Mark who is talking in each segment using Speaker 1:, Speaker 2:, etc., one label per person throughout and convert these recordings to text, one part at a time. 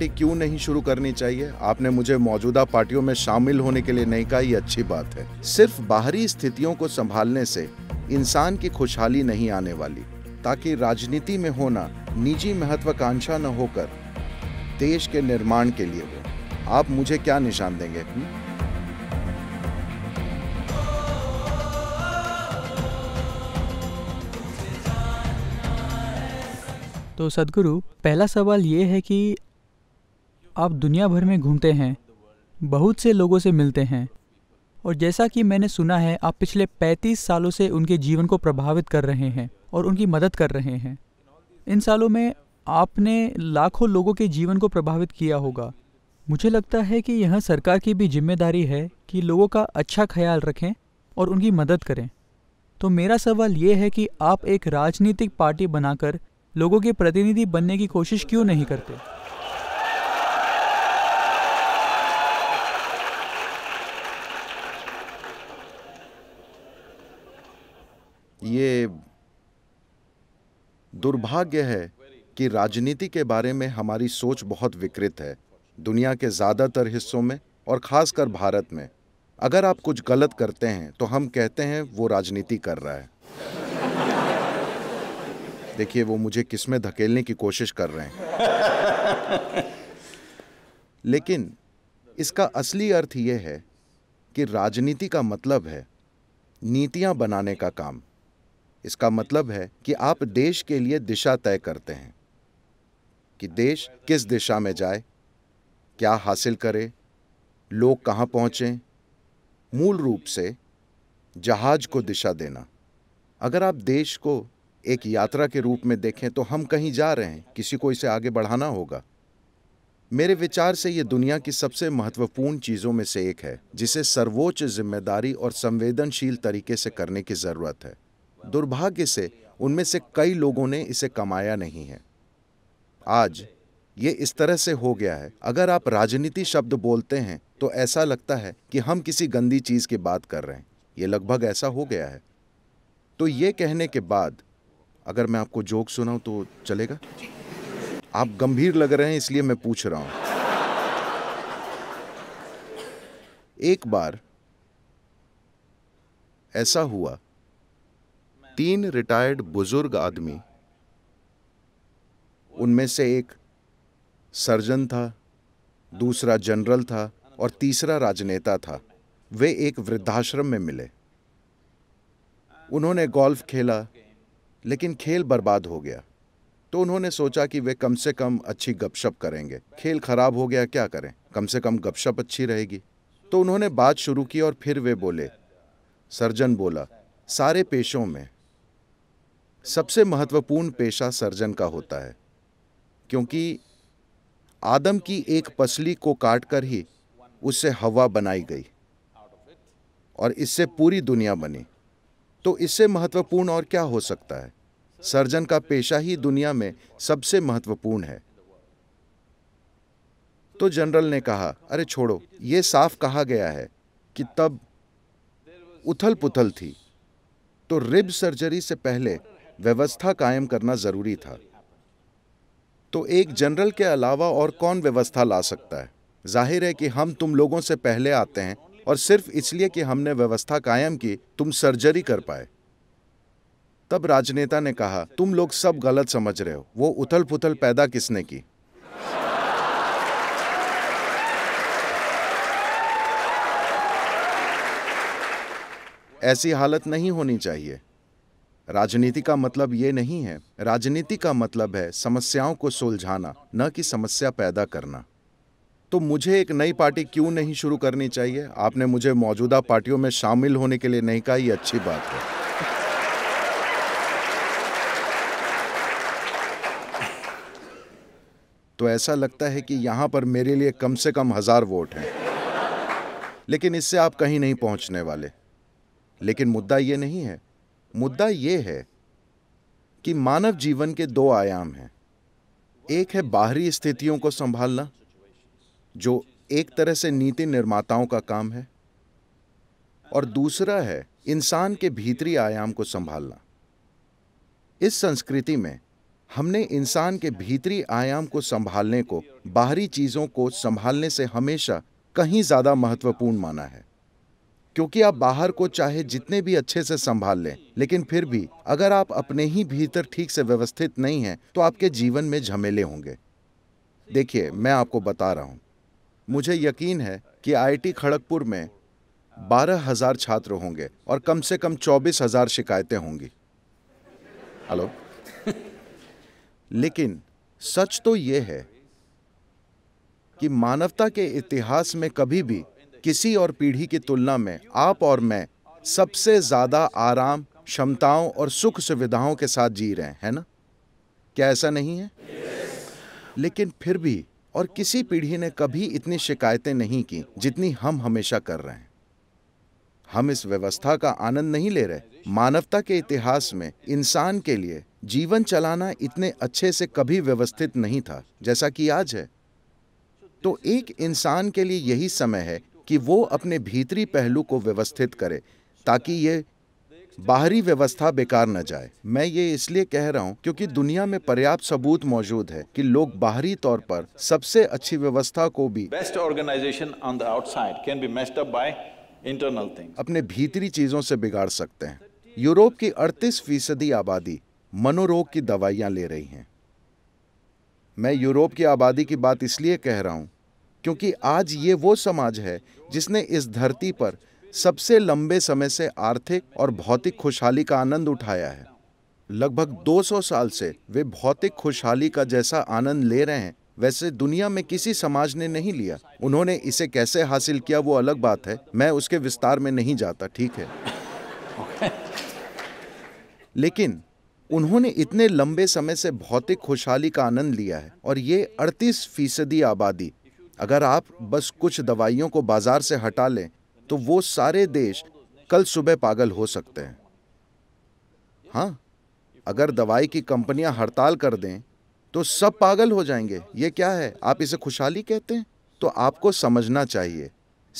Speaker 1: Party क्यों नहीं शुरू करनी चाहिए आपने मुझे मौजूदा पार्टियों में शामिल होने के लिए नहीं कहा ये अच्छी बात है सिर्फ बाहरी स्थितियों को संभालने से इंसान की खुशहाली नहीं आने वाली ताकि राजनीति में होना निजी महत्वाकांक्षा न होकर देश के निर्माण के लिए हो आप मुझे क्या निशान देंगे हुँ? तो सदगुरु पहला सवाल ये है कि आप दुनिया भर में घूमते हैं बहुत से लोगों से मिलते हैं और जैसा कि मैंने सुना है आप पिछले 35 सालों से उनके जीवन को प्रभावित कर रहे हैं और उनकी मदद कर रहे हैं इन सालों में आपने लाखों लोगों के जीवन को प्रभावित किया होगा मुझे लगता है कि यह सरकार की भी जिम्मेदारी है कि लोगों का अच्छा ख्याल रखें और उनकी मदद करें तो मेरा सवाल ये है कि आप एक राजनीतिक पार्टी बनाकर लोगों के प्रतिनिधि बनने की कोशिश क्यों नहीं करते दुर्भाग्य है कि राजनीति के बारे में हमारी सोच बहुत विकृत है दुनिया के ज़्यादातर हिस्सों में और ख़ासकर भारत में अगर आप कुछ गलत करते हैं तो हम कहते हैं वो राजनीति कर रहा है देखिए वो मुझे किसमें धकेलने की कोशिश कर रहे हैं लेकिन इसका असली अर्थ यह है कि राजनीति का मतलब है नीतियां बनाने का काम इसका मतलब है कि आप देश के लिए दिशा तय करते हैं कि देश किस दिशा में जाए क्या हासिल करे लोग कहाँ पहुँचें मूल रूप से जहाज को दिशा देना अगर आप देश को एक यात्रा के रूप में देखें तो हम कहीं जा रहे हैं किसी को इसे आगे बढ़ाना होगा मेरे विचार से ये दुनिया की सबसे महत्वपूर्ण चीज़ों में से एक है जिसे सर्वोच्च जिम्मेदारी और संवेदनशील तरीके से करने की ज़रूरत है दुर्भाग्य से उनमें से कई लोगों ने इसे कमाया नहीं है आज ये इस तरह से हो गया है अगर आप राजनीति शब्द बोलते हैं तो ऐसा लगता है कि हम किसी गंदी चीज़ की बात कर रहे हैं ये लगभग ऐसा हो गया है तो ये कहने के बाद अगर मैं आपको जोक सुनाऊं तो चलेगा आप गंभीर लग रहे हैं इसलिए मैं पूछ रहा हूं एक बार ऐसा हुआ तीन रिटायर्ड बुजुर्ग आदमी उनमें से एक सर्जन था दूसरा जनरल था और तीसरा राजनेता था वे एक वृद्धाश्रम में मिले उन्होंने गोल्फ खेला लेकिन खेल बर्बाद हो गया तो उन्होंने सोचा कि वे कम से कम अच्छी गपशप करेंगे खेल खराब हो गया क्या करें कम से कम गपशप अच्छी रहेगी तो उन्होंने बात शुरू की और फिर वे बोले सर्जन बोला सारे पेशों में सबसे महत्वपूर्ण पेशा सर्जन का होता है क्योंकि आदम की एक पसली को काटकर ही उससे हवा बनाई गई और इससे पूरी दुनिया बनी तो इससे महत्वपूर्ण और क्या हो सकता है सर्जन का पेशा ही दुनिया में सबसे महत्वपूर्ण है तो जनरल ने कहा अरे छोड़ो ये साफ कहा गया है कि तब उथल पुथल थी तो रिब सर्जरी से पहले व्यवस्था कायम करना जरूरी था तो एक जनरल के अलावा और कौन व्यवस्था ला सकता है जाहिर है कि हम तुम लोगों से पहले आते हैं और सिर्फ इसलिए कि हमने व्यवस्था कायम की तुम सर्जरी कर पाए तब राजनेता ने कहा तुम लोग सब गलत समझ रहे हो वो उथल पुथल पैदा किसने की ऐसी हालत नहीं होनी चाहिए राजनीति का मतलब ये नहीं है राजनीति का मतलब है समस्याओं को सुलझाना न कि समस्या पैदा करना तो मुझे एक नई पार्टी क्यों नहीं शुरू करनी चाहिए आपने मुझे मौजूदा पार्टियों में शामिल होने के लिए नहीं कहा ये अच्छी बात है तो ऐसा लगता है कि यहां पर मेरे लिए कम से कम हजार वोट हैं लेकिन इससे आप कहीं नहीं पहुंचने वाले लेकिन मुद्दा यह नहीं है मुद्दा यह है कि मानव जीवन के दो आयाम हैं एक है बाहरी स्थितियों को संभालना जो एक तरह से नीति निर्माताओं का काम है और दूसरा है इंसान के भीतरी आयाम को संभालना इस संस्कृति में हमने इंसान के भीतरी आयाम को संभालने को बाहरी चीज़ों को संभालने से हमेशा कहीं ज़्यादा महत्वपूर्ण माना है क्योंकि आप बाहर को चाहे जितने भी अच्छे से संभाल लें लेकिन फिर भी अगर आप अपने ही भीतर ठीक से व्यवस्थित नहीं हैं तो आपके जीवन में झमेले होंगे देखिए मैं आपको बता रहा हूँ मुझे यकीन है कि आईआईटी खड़गपुर में बारह हजार छात्र होंगे और कम से कम चौबीस हजार शिकायतें होंगी हेलो लेकिन सच तो ये है कि मानवता के इतिहास में कभी भी किसी और पीढ़ी की तुलना में आप और मैं सबसे ज़्यादा आराम क्षमताओं और सुख सुविधाओं के साथ जी रहे हैं है ना क्या ऐसा नहीं है लेकिन फिर भी और किसी पीढ़ी ने कभी इतनी शिकायतें नहीं की जितनी हम हमेशा कर रहे हैं हम इस व्यवस्था का आनंद नहीं ले रहे मानवता के इतिहास में इंसान के लिए जीवन चलाना इतने अच्छे से कभी व्यवस्थित नहीं था जैसा कि आज है तो एक इंसान के लिए यही समय है कि वो अपने भीतरी पहलू को व्यवस्थित करे ताकि ये बाहरी व्यवस्था बेकार न जाए मैं ये इसलिए कह रहा हूँ क्योंकि दुनिया में पर्याप्त सबूत मौजूद है कि लोग बाहरी तौर पर सबसे अच्छी व्यवस्था को भी best organisation on the outside can be up by internal things अपने भीतरी चीजों से बिगाड़ सकते हैं यूरोप की अड़तीस फीसदी आबादी मनोरोग की दवाइयाँ ले रही हैं मैं यूरोप की आबादी की बात इसलिए कह रहा हूँ क्योंकि आज ये वो समाज है जिसने इस धरती पर सबसे लंबे समय से आर्थिक और भौतिक खुशहाली का आनंद उठाया है लगभग 200 साल से वे भौतिक खुशहाली का जैसा आनंद ले रहे हैं वैसे दुनिया में किसी समाज ने नहीं लिया उन्होंने इसे कैसे हासिल किया वो अलग बात है मैं उसके विस्तार में नहीं जाता ठीक है लेकिन उन्होंने इतने लंबे समय से भौतिक खुशहाली का आनंद लिया है और ये 38 फीसदी आबादी अगर आप बस कुछ दवाइयों को बाजार से हटा लें तो वो सारे देश कल सुबह पागल हो सकते हैं हाँ अगर दवाई की कंपनियां हड़ताल कर दें तो सब पागल हो जाएंगे ये क्या है आप इसे खुशहाली कहते हैं तो आपको समझना चाहिए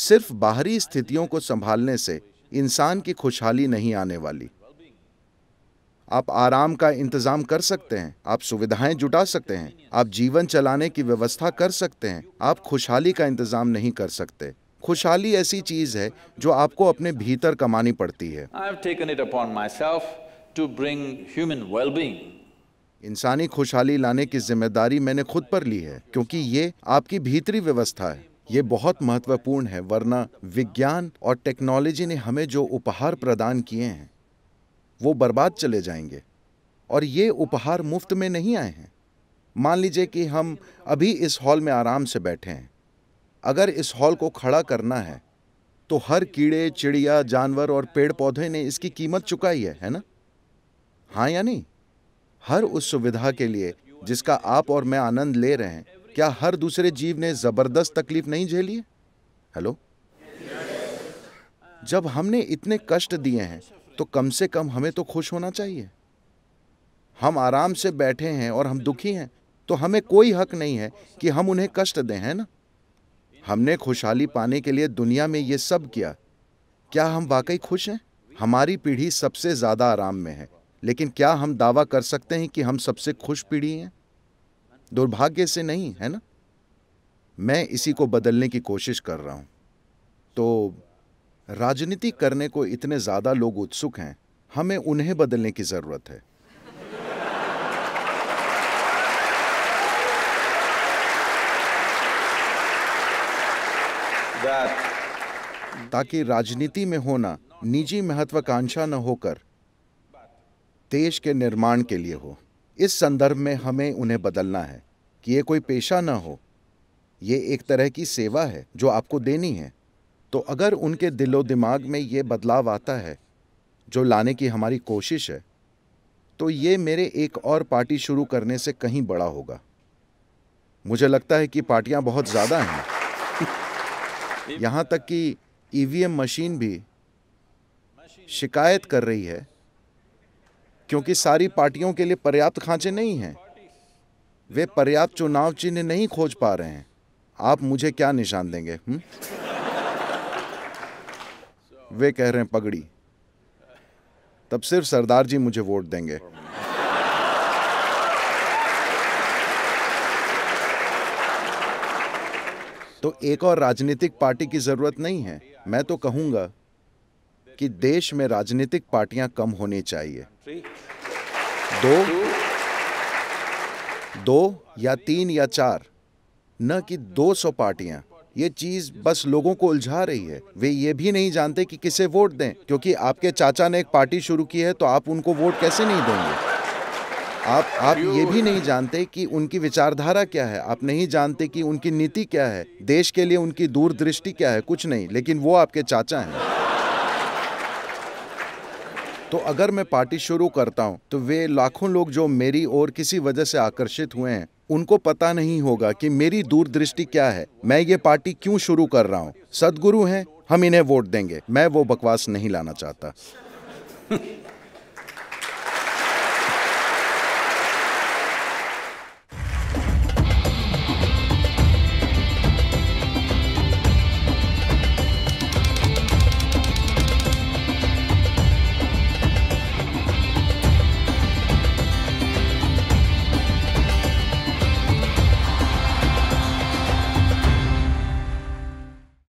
Speaker 1: सिर्फ बाहरी स्थितियों को संभालने से इंसान की खुशहाली नहीं आने वाली आप आराम का इंतजाम कर सकते हैं आप सुविधाएं जुटा सकते हैं आप जीवन चलाने की व्यवस्था कर सकते हैं आप खुशहाली का इंतजाम नहीं कर सकते खुशहाली ऐसी चीज है जो आपको अपने भीतर कमानी पड़ती है इंसानी खुशहाली लाने की जिम्मेदारी मैंने खुद पर ली है क्योंकि ये आपकी भीतरी व्यवस्था है ये बहुत महत्वपूर्ण है वरना विज्ञान और टेक्नोलॉजी ने हमें जो उपहार प्रदान किए हैं वो बर्बाद चले जाएंगे और ये उपहार मुफ्त में नहीं आए हैं मान लीजिए कि हम अभी इस हॉल में आराम से बैठे हैं अगर इस हॉल को खड़ा करना है तो हर कीड़े चिड़िया जानवर और पेड़ पौधे ने इसकी कीमत चुकाई है है ना हाँ या नहीं हर उस सुविधा के लिए जिसका आप और मैं आनंद ले रहे हैं क्या हर दूसरे जीव ने जबरदस्त तकलीफ नहीं झेली हेलो जब हमने इतने कष्ट दिए हैं तो कम से कम हमें तो खुश होना चाहिए हम आराम से बैठे हैं और हम दुखी हैं तो हमें कोई हक नहीं है कि हम उन्हें कष्ट दें है ना हमने खुशहाली पाने के लिए दुनिया में ये सब किया क्या हम वाकई खुश हैं हमारी पीढ़ी सबसे ज़्यादा आराम में है लेकिन क्या हम दावा कर सकते हैं कि हम सबसे खुश पीढ़ी हैं दुर्भाग्य से नहीं है ना मैं इसी को बदलने की कोशिश कर रहा हूँ तो राजनीति करने को इतने ज़्यादा लोग उत्सुक हैं हमें उन्हें बदलने की ज़रूरत है ताकि राजनीति में होना निजी महत्वाकांक्षा न होकर देश के निर्माण के लिए हो इस संदर्भ में हमें उन्हें बदलना है कि ये कोई पेशा न हो ये एक तरह की सेवा है जो आपको देनी है तो अगर उनके दिलो दिमाग में ये बदलाव आता है जो लाने की हमारी कोशिश है तो ये मेरे एक और पार्टी शुरू करने से कहीं बड़ा होगा मुझे लगता है कि पार्टियां बहुत ज़्यादा हैं यहाँ तक कि ईवीएम मशीन भी शिकायत कर रही है क्योंकि सारी पार्टियों के लिए पर्याप्त खांचे नहीं हैं वे पर्याप्त चुनाव चिन्ह नहीं खोज पा रहे हैं आप मुझे क्या निशान देंगे हुँ? हम्म? वे कह रहे हैं पगड़ी तब सिर्फ सरदार जी मुझे वोट देंगे तो एक और राजनीतिक पार्टी की जरूरत नहीं है मैं तो कहूंगा कि देश में राजनीतिक पार्टियां कम होनी चाहिए दो दो या तीन या चार न कि 200 पार्टियां ये चीज बस लोगों को उलझा रही है वे ये भी नहीं जानते कि किसे वोट दें क्योंकि आपके चाचा ने एक पार्टी शुरू की है तो आप उनको वोट कैसे नहीं देंगे आप आप ये भी नहीं जानते कि उनकी विचारधारा क्या है आप नहीं जानते कि उनकी नीति क्या है देश के लिए उनकी दूरदृष्टि क्या है कुछ नहीं लेकिन वो आपके चाचा हैं तो अगर मैं पार्टी शुरू करता हूं तो वे लाखों लोग जो मेरी और किसी वजह से आकर्षित हुए हैं उनको पता नहीं होगा कि मेरी दूरदृष्टि क्या है मैं ये पार्टी क्यों शुरू कर रहा हूँ सदगुरु हैं हम इन्हें वोट देंगे मैं वो बकवास नहीं लाना चाहता